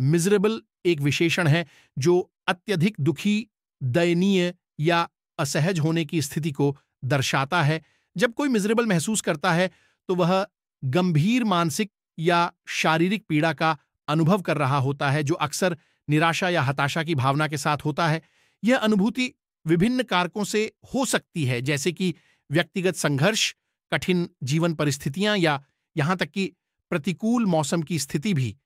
miserable एक विशेषण है जो अत्यधिक दुखी दयनीय या असहज होने की स्थिति को दर्शाता है जब कोई मिजरेबल महसूस करता है तो वह गंभीर मानसिक या शारीरिक पीड़ा का अनुभव कर रहा होता है जो अक्सर निराशा या हताशा की भावना के साथ होता है यह अनुभूति विभिन्न कारकों से हो सकती है जैसे कि व्यक्तिगत संघर्ष कठिन जीवन परिस्थितियां या यहां तक कि प्रतिकूल मौसम की स्थिति भी